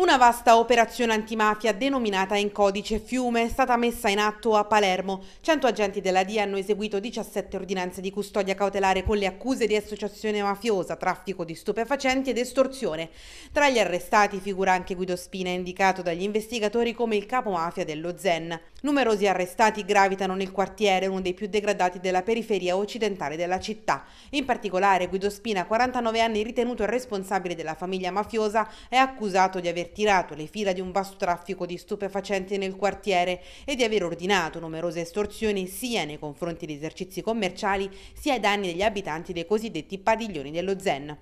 Una vasta operazione antimafia denominata in codice Fiume è stata messa in atto a Palermo. 100 agenti della DIA hanno eseguito 17 ordinanze di custodia cautelare con le accuse di associazione mafiosa, traffico di stupefacenti ed estorsione. Tra gli arrestati figura anche Guido Spina, indicato dagli investigatori come il capo mafia dello Zen. Numerosi arrestati gravitano nel quartiere, uno dei più degradati della periferia occidentale della città. In particolare Guido Spina, 49 anni, ritenuto il responsabile della famiglia mafiosa, è accusato di aver aver tirato le fila di un vasto traffico di stupefacenti nel quartiere e di aver ordinato numerose estorsioni sia nei confronti di esercizi commerciali sia ai danni degli abitanti dei cosiddetti padiglioni dello Zen.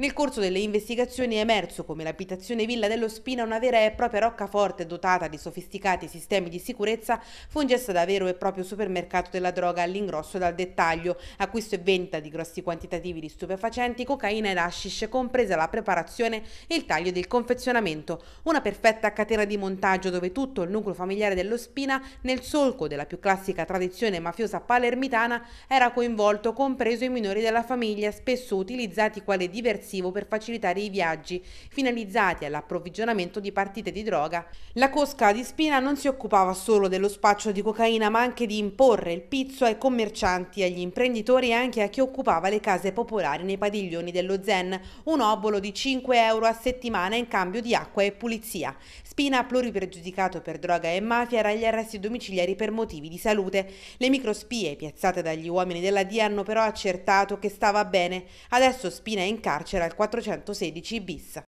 Nel corso delle investigazioni è emerso come l'abitazione Villa dello Spina, una vera e propria roccaforte dotata di sofisticati sistemi di sicurezza, fungesse da vero e proprio supermercato della droga all'ingrosso e al dettaglio, acquisto e vendita di grossi quantitativi di stupefacenti, cocaina ed hashish, compresa la preparazione e il taglio del confezionamento. Una perfetta catena di montaggio dove tutto il nucleo familiare dello Spina, nel solco della più classica tradizione mafiosa palermitana, era coinvolto, compreso i minori della famiglia, spesso utilizzati quale diversi difensivo per facilitare i viaggi finalizzati all'approvvigionamento di partite di droga. La cosca di Spina non si occupava solo dello spaccio di cocaina ma anche di imporre il pizzo ai commercianti, agli imprenditori e anche a chi occupava le case popolari nei padiglioni dello Zen, un obolo di 5 euro a settimana in cambio di acqua e pulizia. Spina, pluripregiudicato per droga e mafia, era agli arresti domiciliari per motivi di salute. Le microspie piazzate dagli uomini della DIA hanno però accertato che stava bene. Adesso Spina è in carcere c'era il 416 bis.